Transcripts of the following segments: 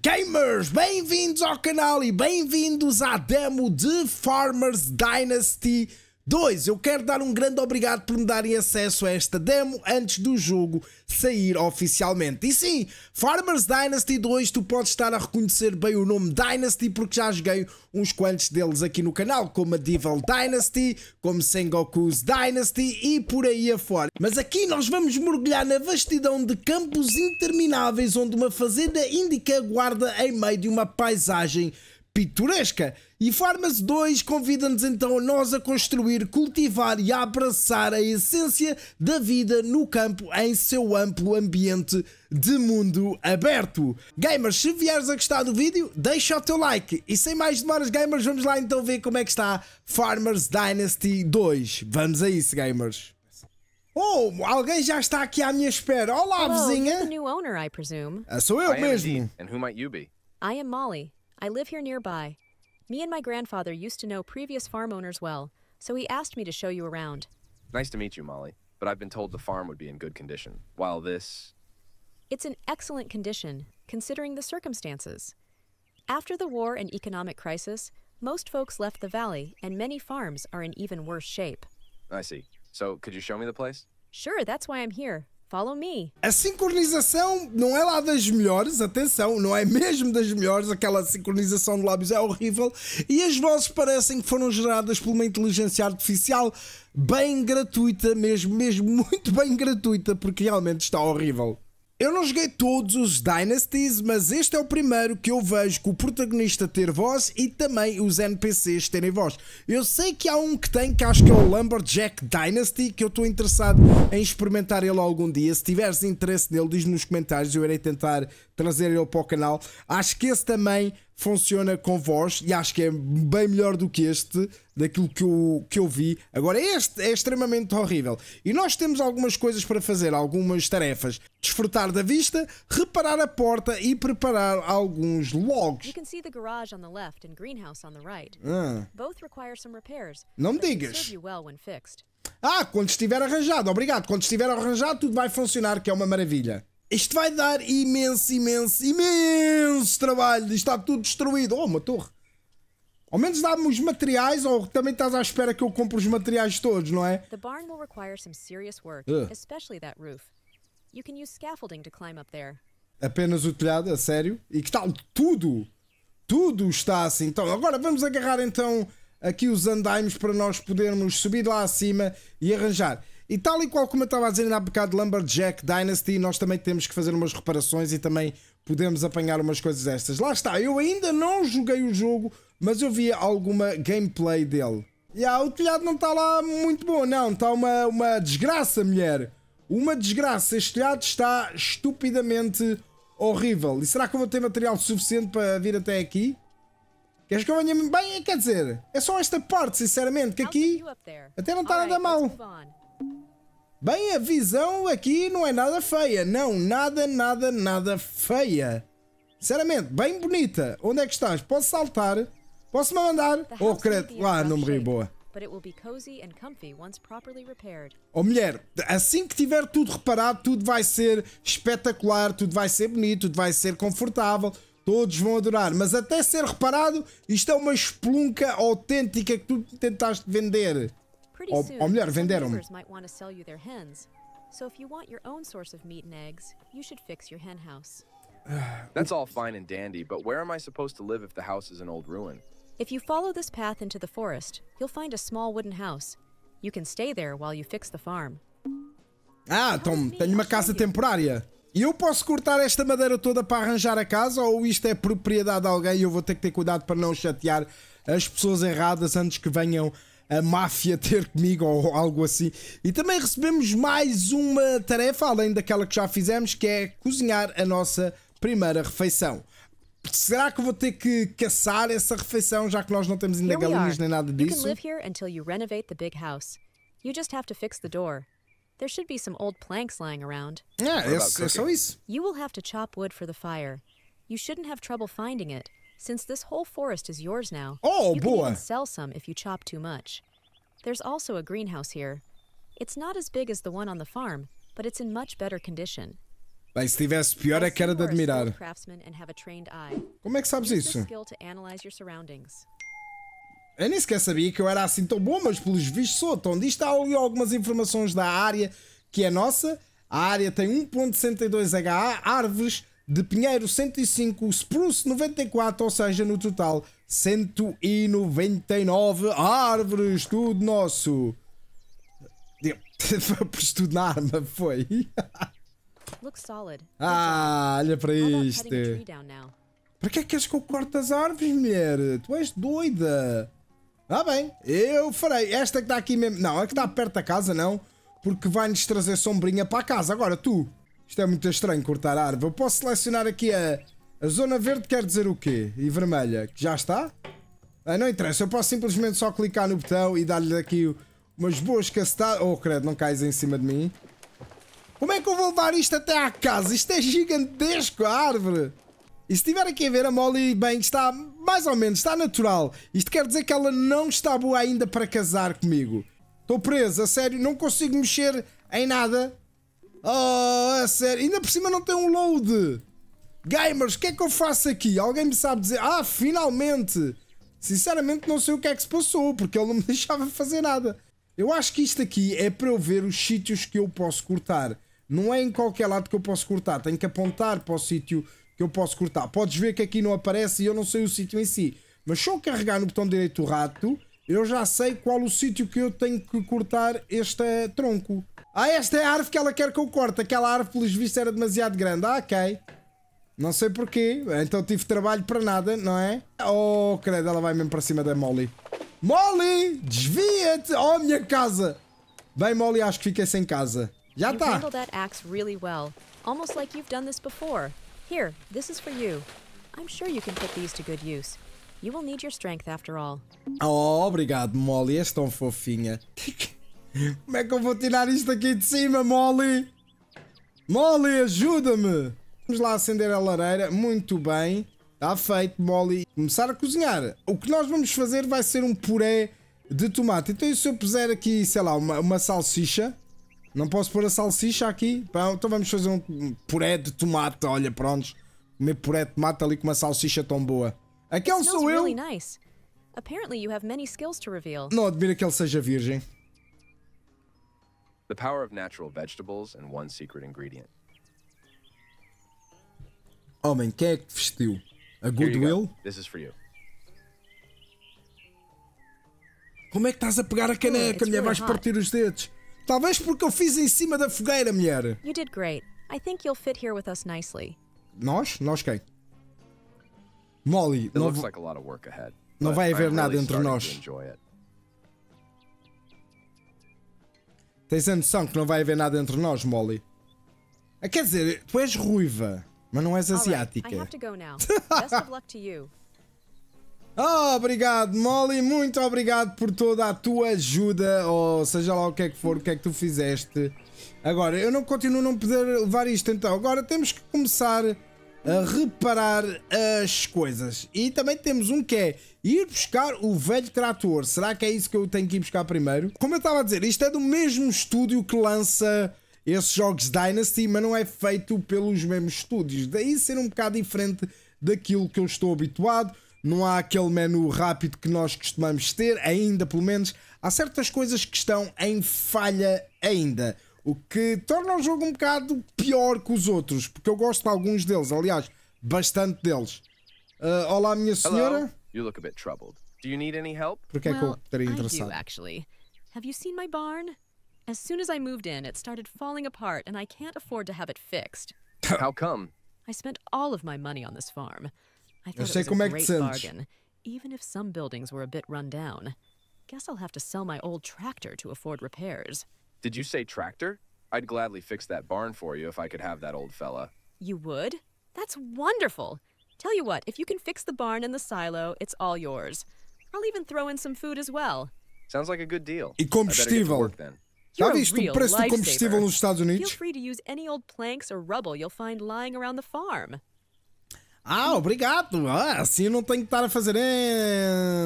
Gamers, bem-vindos ao canal e bem-vindos à demo de Farmers Dynasty 2. Eu quero dar um grande obrigado por me darem acesso a esta demo antes do jogo sair oficialmente. E sim, Farmers Dynasty 2, tu podes estar a reconhecer bem o nome Dynasty porque já joguei uns quantos deles aqui no canal, como a Devil Dynasty, como Sengoku's Dynasty e por aí afora. Mas aqui nós vamos mergulhar na vastidão de campos intermináveis onde uma fazenda indica guarda em meio de uma paisagem pitoresca. E Farmers 2 convida-nos então a nós a construir, cultivar e a abraçar a essência da vida no campo em seu amplo ambiente de mundo aberto. Gamers, se vieres a gostar do vídeo, deixa o teu like. E sem mais demoras, gamers, vamos lá então ver como é que está Farmers Dynasty 2. Vamos a isso, gamers. Oh, alguém já está aqui à minha espera. Olá, Hello, vizinha. New owner, I presume. Ah, sou eu I mesmo. E and who might you be? I am Molly. I live here nearby. Me and my grandfather used to know previous farm owners well, so he asked me to show you around. Nice to meet you, Molly, but I've been told the farm would be in good condition, while this. It's in excellent condition, considering the circumstances. After the war and economic crisis, most folks left the valley, and many farms are in even worse shape. I see. So, could you show me the place? Sure, that's why I'm here. Follow me. A sincronização não é lá das melhores, atenção, não é mesmo das melhores, aquela sincronização de lábios é horrível e as vozes parecem que foram geradas por uma inteligência artificial bem gratuita, mesmo, mesmo muito bem gratuita, porque realmente está horrível. Eu não joguei todos os Dynasties, mas este é o primeiro que eu vejo com o protagonista ter voz e também os NPCs terem voz. Eu sei que há um que tem, que acho que é o Lumberjack Dynasty, que eu estou interessado em experimentar ele algum dia. Se tiveres interesse nele, diz-me nos comentários, eu irei tentar trazer ele para o canal. Acho que esse também funciona com voz e acho que é bem melhor do que este, daquilo que eu, que eu vi. Agora, este é extremamente horrível. E nós temos algumas coisas para fazer, algumas tarefas. Desfrutar da vista, reparar a porta e preparar alguns logs. Ah. Não me digas. Ah, quando estiver arranjado, obrigado. Quando estiver arranjado, tudo vai funcionar, que é uma maravilha. Isto vai dar imenso, imenso, imenso trabalho. Está tudo destruído. Oh, uma torre. Ao menos dá-me os materiais, ou também estás à espera que eu compre os materiais todos, não é? The barn will require some serious work, uh. especially that roof. You can use scaffolding to climb up there. Apenas o telhado, a sério? E que tal tudo? Tudo está assim. Então, agora vamos agarrar então aqui os andaimes para nós podermos subir lá acima e arranjar. E tal e qual como eu estava a dizer há bocado, Lumberjack Dynasty, nós também temos que fazer umas reparações e também podemos apanhar umas coisas estas Lá está, eu ainda não joguei o jogo, mas eu vi alguma gameplay dele. E ah, o telhado não está lá muito bom, não. Está uma, uma desgraça, mulher. Uma desgraça. Este telhado está estupidamente horrível. E será que eu vou ter material suficiente para vir até aqui? Queres que eu venha bem? Quer dizer, é só esta parte, sinceramente, que aqui até não está nada mal. Bem, a visão aqui não é nada feia. Não, nada, nada, nada feia. Sinceramente, bem bonita. Onde é que estás? Posso saltar? Posso-me mandar? Oh, credo. Ah, não me ri, boa. Oh, mulher, assim que tiver tudo reparado, tudo vai ser espetacular, tudo vai ser bonito, tudo vai ser confortável. Todos vão adorar, mas até ser reparado, isto é uma espelunca autêntica que tu tentaste vender. Ou, ou melhor, venderam-me. So if you want your own source of meat and eggs, you should fix your hen house. That's all fine and dandy, but where am I supposed to live if the house is an old ruin? If you follow this path into the forest, you'll find a small wooden house. You can stay there while you fix the farm. Ah, então tenho uma casa temporária. E eu posso cortar esta madeira toda para arranjar a casa ou isto é propriedade de alguém e eu vou ter que ter cuidado para não chatear as pessoas erradas antes que venham a máfia ter comigo ou algo assim. E também recebemos mais uma tarefa, além daquela que já fizemos, que é cozinhar a nossa primeira refeição. Será que vou ter que caçar essa refeição, já que nós não temos ainda galinhas nem nada disso? Você can live here until you renovate the big house. You just have to fix the There should be some old planks lying around. É, é, é só isso. You will have to chop wood for the fire. You shouldn't have trouble finding it. Since this whole forest is yours now, oh, you boy. can even sell some if you chop too much. There's also a greenhouse here. It's not as big as the one on the farm, but it's in much better condition. Bem, se tivesse pior é que era de admirar. Como é que sabes isso? Eu nem sequer sabia que eu era assim tão bom, mas pelos vistos sou. Então, disto há ali algumas informações da área que é nossa. A área tem 1.62 ha, árvores de Pinheiro 105, Spruce 94, ou seja, no total 199 árvores, tudo nosso. Vamos tudo na arma, foi. ah, olha para isto. Para que é que queres que eu corte as árvores, mulher? Tu és doida. Ah bem, eu farei. Esta que está aqui mesmo. Não, é que está perto da casa, não. Porque vai-nos trazer sombrinha para a casa. Agora tu, isto é muito estranho cortar a árvore. Eu posso selecionar aqui a, a zona verde quer dizer o quê? E vermelha? Que já está? Ah, não interessa, eu posso simplesmente só clicar no botão e dar-lhe aqui umas boas cacetadas. Oh, credo, não cais em cima de mim. Como é que eu vou levar isto até à casa? Isto é gigantesco, a árvore. E se estiver aqui a ver, a Molly, bem, está mais ou menos, está natural. Isto quer dizer que ela não está boa ainda para casar comigo. Estou preso, a sério, não consigo mexer em nada. Oh, é sério. Ainda por cima não tem um load. Gamers, o que é que eu faço aqui? Alguém me sabe dizer? Ah, finalmente! Sinceramente, não sei o que é que se passou, porque ele não me deixava fazer nada. Eu acho que isto aqui é para eu ver os sítios que eu posso cortar. Não é em qualquer lado que eu posso cortar. Tenho que apontar para o sítio que eu posso cortar. Podes ver que aqui não aparece e eu não sei o sítio em si. Mas se eu carregar no botão direito do rato, eu já sei qual o sítio que eu tenho que cortar este tronco. Ah, esta é a árvore que ela quer que eu corte. Aquela árvore, pelos vistos, era demasiado grande. Ah, ok. Não sei porquê. Então tive trabalho para nada, não é? Oh, credo, ela vai mesmo para cima da Molly. Molly! Desvia-te! Oh, minha casa! Bem, Molly, acho que fica sem casa. Já está. Really well. like Here, this is for you. I'm sure you can put these to good use. You will need your strength after all. Oh, obrigado, Molly. És tão fofinha. Como é que eu vou tirar isto aqui de cima, Molly? Molly, ajuda-me! Vamos lá acender a lareira. Muito bem. Está feito, Molly. Começar a cozinhar. O que nós vamos fazer vai ser um puré de tomate. Então, e se eu puser aqui, sei lá, uma, uma salsicha? Não posso pôr a salsicha aqui? então vamos fazer um puré de tomate. Olha, prontos. Comer puré de tomate ali com uma salsicha tão boa. Aquele sou eu! Não admira que ele seja virgem the power of natural vegetables and one secret ingredient. Homem, quem é que te vestiu? A Goodwill? This is for you. Como é que estás a pegar a caneca, mulher? Vais partir os dedos. Talvez porque eu fiz em cima da fogueira, mulher. You did great. I think you'll fit here with us nicely. Nós? Nós quem? Molly, não, like a lot of work ahead. não vai haver really nada entre nós. Tens a noção que não vai haver nada entre nós, Molly? Ah, quer dizer, tu és ruiva, mas não és asiática. oh, obrigado, Molly. Muito obrigado por toda a tua ajuda, ou oh, seja lá o que é que for, o que é que tu fizeste. Agora, eu não continuo a não poder levar isto, então. Agora temos que começar a reparar as coisas. E também temos um que é ir buscar o velho trator. Será que é isso que eu tenho que ir buscar primeiro? Como eu estava a dizer, isto é do mesmo estúdio que lança esses jogos Dynasty, mas não é feito pelos mesmos estúdios. Daí ser um bocado diferente daquilo que eu estou habituado. Não há aquele menu rápido que nós costumamos ter, ainda pelo menos. Há certas coisas que estão em falha ainda. O que torna o jogo um bocado pior que os outros, porque eu gosto de alguns deles, aliás, bastante deles. Uh, olá, minha senhora. You look a bit troubled. Do you need any help? Porque é que eu teria interessado. I do, actually. Have you seen my barn? As soon as I moved in, it started falling apart and I can't afford to have it fixed. How come? I spent all of my money on this farm. I thought it was a é great bargain, even if some buildings were a bit run down. Guess I'll have to sell my old tractor to afford repairs. Did you say tractor? I'd gladly fix that barn for you if I could have that old fella. You would? That's wonderful. Tell you what, if you can fix the barn and the silo, it's all yours. I'll even throw in some food as well. Sounds like a good deal. E combustível. Já viste o preço do combustível nos Estados Unidos? Feel free to use any old planks or rubble you'll find lying around the farm. Ah, obrigado! Ah, assim não tenho que estar a fazer.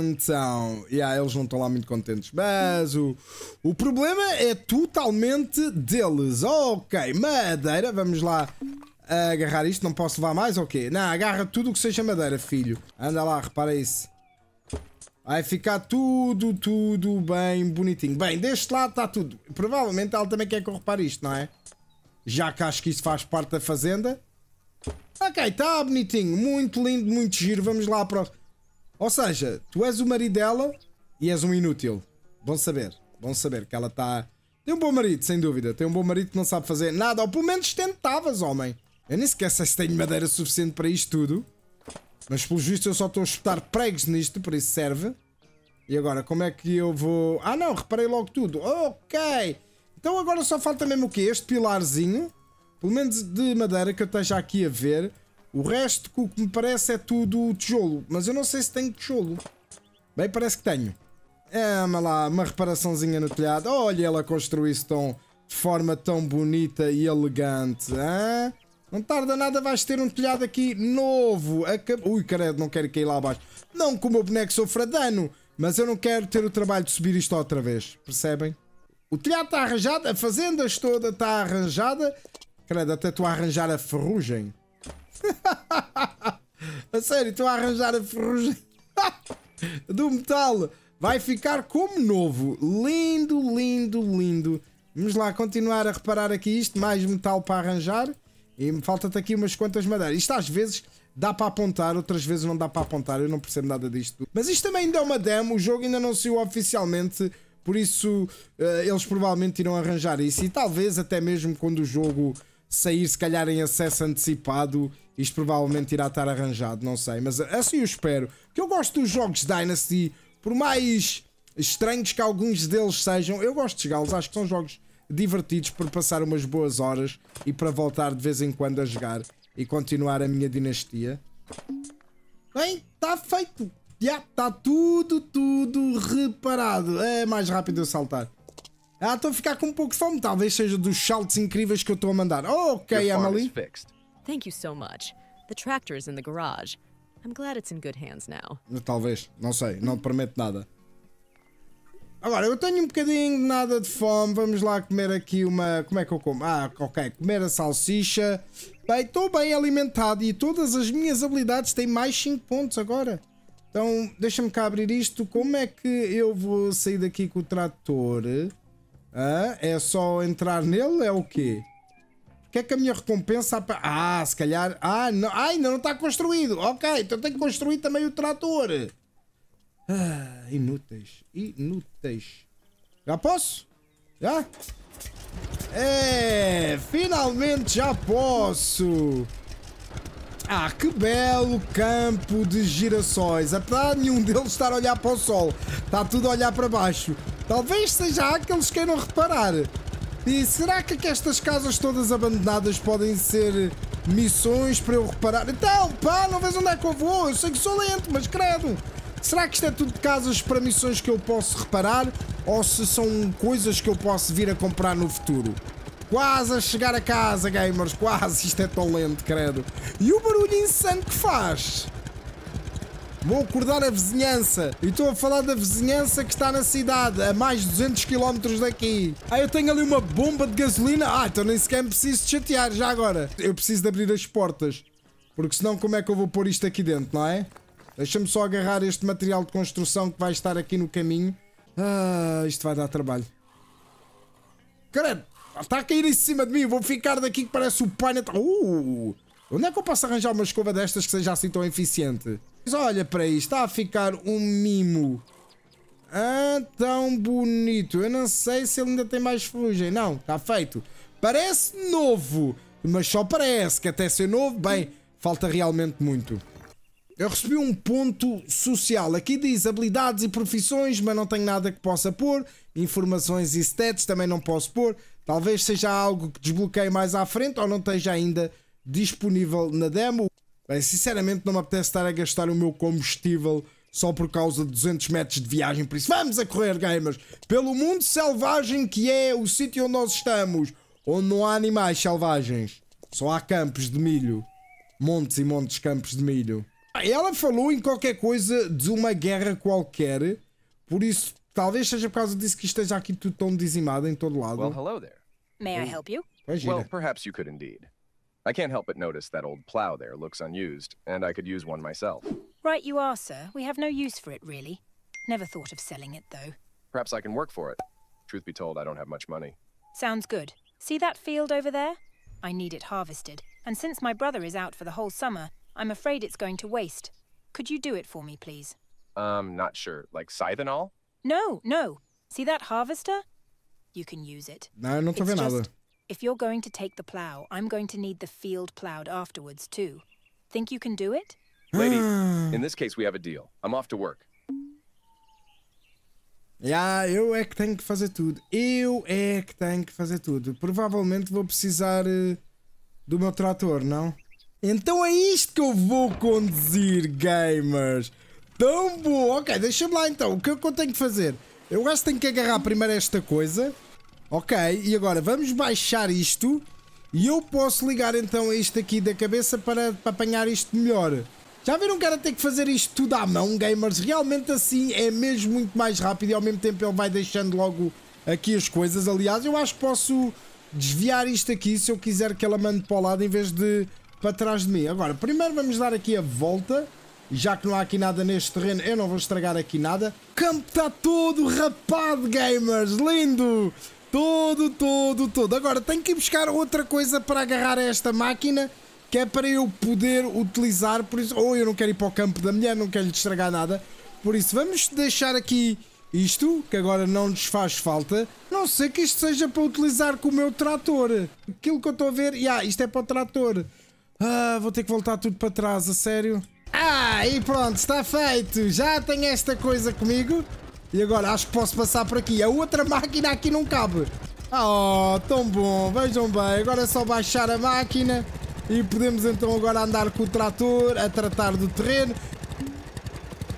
Então. E yeah, eles não estão lá muito contentes. Mas o, o problema é totalmente deles. Ok, madeira, vamos lá agarrar isto. Não posso levar mais ou okay. quê? Não, agarra tudo o que seja madeira, filho. Anda lá, repara isso. Vai ficar tudo, tudo bem bonitinho. Bem, deste lado está tudo. Provavelmente ela também quer que eu repare isto, não é? Já que acho que isso faz parte da fazenda. Ok, está bonitinho, muito lindo, muito giro, vamos lá para. Ou seja, tu és o marido dela e és um inútil. Bom saber, bom saber que ela está. Tem um bom marido, sem dúvida. Tem um bom marido que não sabe fazer nada, ou pelo menos tentavas, homem. Eu nem sequer sei se tenho madeira suficiente para isto tudo. Mas pelo visto eu só estou a espetar pregos nisto, por isso serve. E agora, como é que eu vou... Ah não, reparei logo tudo. Ok! Então agora só falta mesmo o quê? Este pilarzinho. Pelo menos de madeira que eu esteja aqui a ver. O resto, o que me parece, é tudo tijolo. Mas eu não sei se tenho tijolo. Bem, parece que tenho. É, mas lá, uma reparaçãozinha no telhado. Olha, ela construiu isso tão, de forma tão bonita e elegante. Hein? Não tarda nada, vais ter um telhado aqui novo. Acab... Ui, credo, não quero cair lá abaixo. Não que o meu boneco sofra dano, mas eu não quero ter o trabalho de subir isto outra vez. Percebem? O telhado está arranjado, a fazenda toda está arranjada Credo, até estou a arranjar a ferrugem. a sério, estou a arranjar a ferrugem do metal. Vai ficar como novo. Lindo, lindo, lindo. Vamos lá continuar a reparar aqui isto. Mais metal para arranjar. E me falta-te aqui umas quantas madeiras. Isto às vezes dá para apontar, outras vezes não dá para apontar. Eu não percebo nada disto. Mas isto também ainda é uma demo. O jogo ainda não saiu oficialmente. Por isso, eh, eles provavelmente irão arranjar isso. E talvez até mesmo quando o jogo sair se calhar em acesso antecipado. Isto provavelmente irá estar arranjado, não sei, mas assim eu espero. Que eu gosto dos jogos Dynasty, por mais estranhos que alguns deles sejam, eu gosto de jogá-los, acho que são jogos divertidos para passar umas boas horas e para voltar de vez em quando a jogar e continuar a minha dinastia. Bem, está feito. Já yeah, está tudo, tudo reparado. É mais rápido eu saltar. Ah, estou a ficar com um pouco de fome. Talvez seja dos saltos incríveis que eu estou a mandar. Oh, ok, Your Emily. Thank you so much. The tractor is in the garage. I'm glad it's in good hands now. Talvez, não sei, não promete nada. Agora, eu tenho um bocadinho de nada de fome. Vamos lá comer aqui uma. Como é que eu como? Ah, ok. Comer a salsicha. Bem, estou bem alimentado e todas as minhas habilidades têm mais 5 pontos agora. Então, deixa-me cá abrir isto. Como é que eu vou sair daqui com o trator? Ah, é só entrar nele? É o quê? O que é que a minha recompensa... Ah, se calhar... Ah, não... ah ainda não está construído. Ok, então tenho que construir também o trator. Ah, inúteis. Inúteis. Já posso? Já? É, finalmente já posso. Ah, que belo campo de girassóis. Apesar de nenhum deles estar a olhar para o sol, está tudo a olhar para baixo. Talvez seja aqueles que eles queiram reparar. E será que, que estas casas todas abandonadas podem ser missões para eu reparar? Então, pá, não vês onde é que eu vou? Eu sei que sou lento, mas credo. Será que isto é tudo casas para missões que eu posso reparar? Ou se são coisas que eu posso vir a comprar no futuro? Quase a chegar a casa, gamers. Quase. Isto é tão lento, credo. E o barulho insano que faz. Vou acordar a vizinhança. E estou a falar da vizinhança que está na cidade, a mais de 200 km daqui. Ah, eu tenho ali uma bomba de gasolina. Ah, então nem sequer preciso de chatear já agora. Eu preciso de abrir as portas. Porque senão como é que eu vou pôr isto aqui dentro, não é? Deixa-me só agarrar este material de construção que vai estar aqui no caminho. Ah, isto vai dar trabalho. Caramba! Está a cair em cima de mim. Vou ficar daqui que parece o pai natal. Uh, onde é que eu posso arranjar uma escova destas que seja assim tão eficiente? Mas olha para isto. Está a ficar um mimo. Ah, tão bonito. Eu não sei se ele ainda tem mais ferrugem. Não, está feito. Parece novo. Mas só parece que até ser novo, bem, falta realmente muito. Eu recebi um ponto social. Aqui diz habilidades e profissões, mas não tenho nada que possa pôr. Informações e stats também não posso pôr. Talvez seja algo que desbloqueie mais à frente ou não esteja ainda disponível na demo. Bem, sinceramente não me apetece estar a gastar o meu combustível só por causa de 200 metros de viagem. Por isso, vamos a correr, gamers, pelo mundo selvagem que é o sítio onde nós estamos, onde não há animais selvagens. Só há campos de milho. Montes e montes de campos de milho. Ah, ela falou em qualquer coisa de uma guerra qualquer, por isso talvez seja por causa disso que esteja aqui tudo tão dizimado em todo lado. Well, hello there. May I help you? Well, perhaps you could indeed. I can't help but notice that old plow there looks unused, and I could use one myself. Right you are, sir. We have no use for it, really. Never thought of selling it, though. Perhaps I can work for it. Truth be told, I don't have much money. Sounds good. See that field over there? I need it harvested, and since my brother is out for the whole summer, I'm afraid it's going to waste. Could you do it for me, please? Um, not sure. Like scythe and all? No, no. See that harvester? you can use it. Ah, eu não tô It's vendo nada. If you're going to take the plow, I'm going to need the field plowed afterwards too. Think you can do it? Lady, ah. in this case we have a deal. I'm off to work. Yeah, eu é que tenho que fazer tudo. Eu é que tenho que fazer tudo. Provavelmente vou precisar uh, do meu trator, não? Então é isto que eu vou conduzir, gamers. Tão bom. Ok, deixa-me lá então. O que é que eu tenho que fazer? Eu acho que tenho que agarrar primeiro esta coisa. Ok, e agora vamos baixar isto e eu posso ligar então isto aqui da cabeça para, para apanhar isto melhor. Já viram que era ter que fazer isto tudo à mão, gamers? Realmente assim é mesmo muito mais rápido e ao mesmo tempo ele vai deixando logo aqui as coisas. Aliás, eu acho que posso desviar isto aqui se eu quiser que ela mande para o lado em vez de para trás de mim. Agora, primeiro vamos dar aqui a volta. Já que não há aqui nada neste terreno, eu não vou estragar aqui nada. O campo está todo rapado, gamers! Lindo! Todo, todo, todo. Agora tenho que ir buscar outra coisa para agarrar a esta máquina que é para eu poder utilizar. Por isso, ou eu não quero ir para o campo da mulher, não quero lhe estragar nada. Por isso, vamos deixar aqui isto, que agora não nos faz falta. Não sei que isto seja para utilizar com o meu trator. Aquilo que eu estou a ver, yeah, isto é para o trator. Ah, vou ter que voltar tudo para trás, a sério. Ah, e pronto, está feito. Já tenho esta coisa comigo. E agora acho que posso passar por aqui. A é outra máquina aqui não cabe. Ah, oh, tão bom. Vejam bem. Agora é só baixar a máquina. E podemos então agora andar com o trator a tratar do terreno.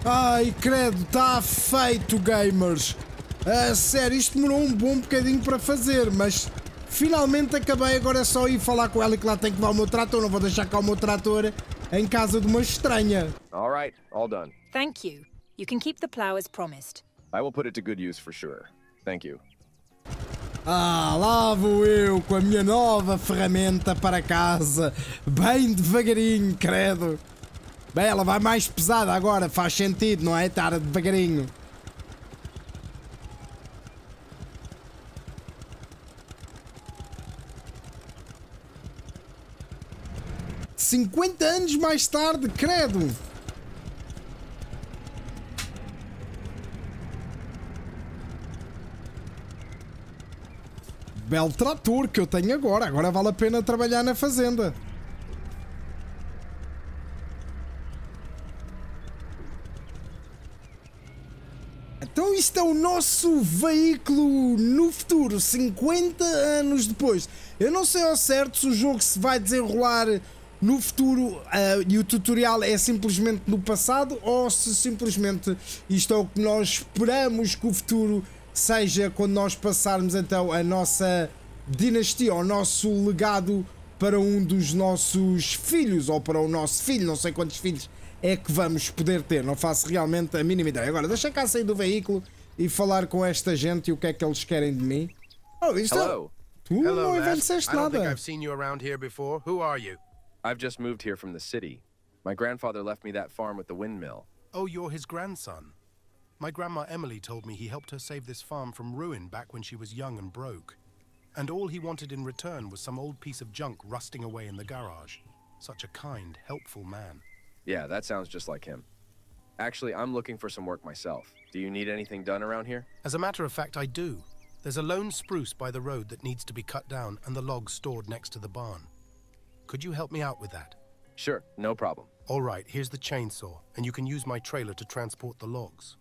Ai, credo. Está feito, gamers. A sério, isto demorou um bom bocadinho para fazer, mas finalmente acabei. Agora é só ir falar com ela que lá tem que levar o meu trator. Não vou deixar cá o meu trator em casa de uma estranha. All right, all done. Thank you. You can keep the plow as promised. I will put it to good use for sure. Thank you. Ah, lá vou eu com a minha nova ferramenta para casa. Bem devagarinho, credo. Bem, ela vai mais pesada agora, faz sentido, não é? Estar devagarinho. Cinquenta anos mais tarde, credo! Belo trator que eu tenho agora. Agora vale a pena trabalhar na fazenda. Então isto é o nosso veículo no futuro, 50 anos depois. Eu não sei ao certo se o jogo se vai desenrolar no futuro uh, e o tutorial é simplesmente no passado ou se simplesmente isto é o que nós esperamos que o futuro seja quando nós passarmos então a nossa dinastia, o nosso legado para um dos nossos filhos ou para o nosso filho, não sei quantos filhos é que vamos poder ter, não faço realmente a mínima ideia. Agora, deixa cá sair do veículo e falar com esta gente e o que é que eles querem de mim. Oh, isto é Hello. Tu Hello, não envelheceste nada. I've seen you around here before. Who are you? I've just moved here from the city. My grandfather left me that farm with the windmill. Oh, you're his grandson. My grandma Emily told me he helped her save this farm from ruin back when she was young and broke. And all he wanted in return was some old piece of junk rusting away in the garage. Such a kind, helpful man. Yeah, that sounds just like him. Actually, I'm looking for some work myself. Do you need anything done around here? As a matter of fact, I do. There's a lone spruce by the road that needs to be cut down and the logs stored next to the barn. Could you help me out with that? Sure, no problem. All right, here's the chainsaw, and you can use my trailer to transport the logs.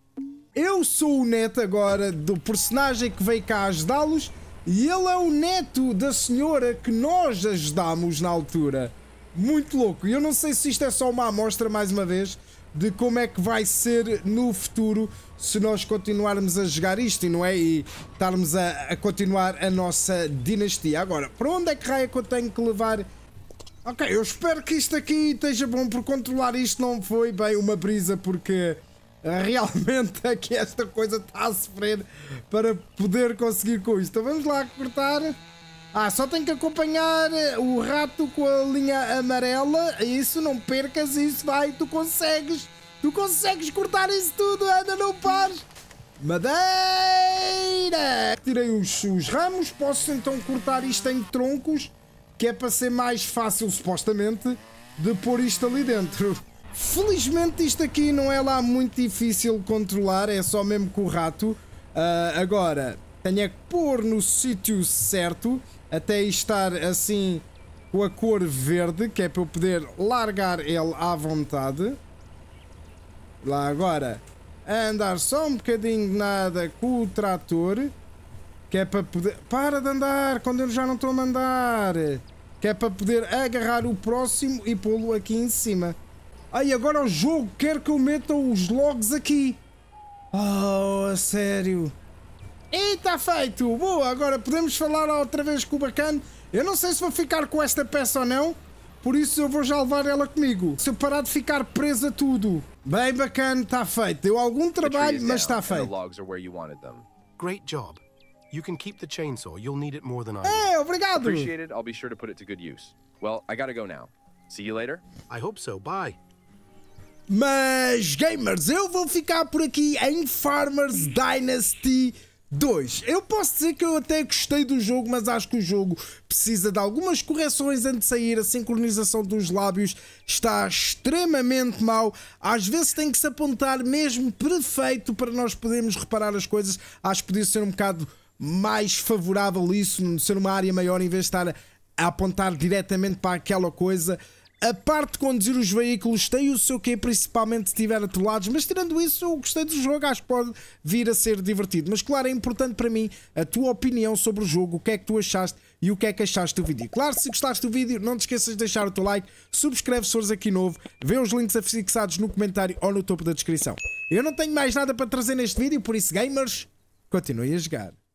Eu sou o neto agora do personagem que veio cá ajudá-los e ele é o neto da senhora que nós ajudámos na altura. Muito louco. E eu não sei se isto é só uma amostra, mais uma vez, de como é que vai ser no futuro se nós continuarmos a jogar isto não é? e estarmos a, a, continuar a nossa dinastia. Agora, para onde é que raio é que eu tenho que levar? Ok, eu espero que isto aqui esteja bom por controlar isto. Não foi bem uma brisa porque realmente é que esta coisa está a sofrer para poder conseguir com isto. Então vamos lá cortar. Ah, só tenho que acompanhar eh, o rato com a linha amarela. Isso, não percas isso, vai, tu consegues. Tu consegues cortar isso tudo, Ana, não pares. Madeira! Tirei os, os ramos, posso então cortar isto em troncos, que é para ser mais fácil, supostamente, de pôr isto ali dentro. Felizmente isto aqui não é lá muito difícil controlar, é só mesmo com o rato. Uh, agora, tenho é que pôr no sítio certo, até estar assim com a cor verde, que é para eu poder largar ele à vontade. Lá agora, andar só um bocadinho de nada com o trator, que é para poder... Para de andar, quando eu já não estou a mandar! Que é para poder agarrar o próximo e pô-lo aqui em cima. Ai, agora o jogo quer que eu meta os logs aqui. Oh, a sério. E está feito. Boa, agora podemos falar outra vez com o bacana. Eu não sei se vou ficar com esta peça ou não. Por isso eu vou já levar ela comigo. Se eu parar de ficar preso a tudo. Bem bacana, está feito. Deu algum trabalho, mas está feito. Great job. You can keep the chainsaw. You'll need it more than I do. É, hey, obrigado. Appreciated. I'll be sure to put it to good use. Well, I gotta go now. See you later. I hope so. Bye. Mas, gamers, eu vou ficar por aqui em Farmers Dynasty 2. Eu posso dizer que eu até gostei do jogo, mas acho que o jogo precisa de algumas correções antes de sair. A sincronização dos lábios está extremamente mal. Às vezes tem que se apontar mesmo perfeito para nós podermos reparar as coisas. Acho que podia ser um bocado mais favorável isso, ser uma área maior em vez de estar a apontar diretamente para aquela coisa. A parte de conduzir os veículos tem o seu quê, principalmente se estiver atolados, mas tirando isso, eu gostei do jogo, acho que pode vir a ser divertido. Mas claro, é importante para mim a tua opinião sobre o jogo, o que é que tu achaste e o que é que achaste do vídeo. Claro, se gostaste do vídeo, não te esqueças de deixar o teu like, subscreve se fores aqui novo, vê os links fixados no comentário ou no topo da descrição. Eu não tenho mais nada para trazer neste vídeo, por isso gamers, continuem a jogar.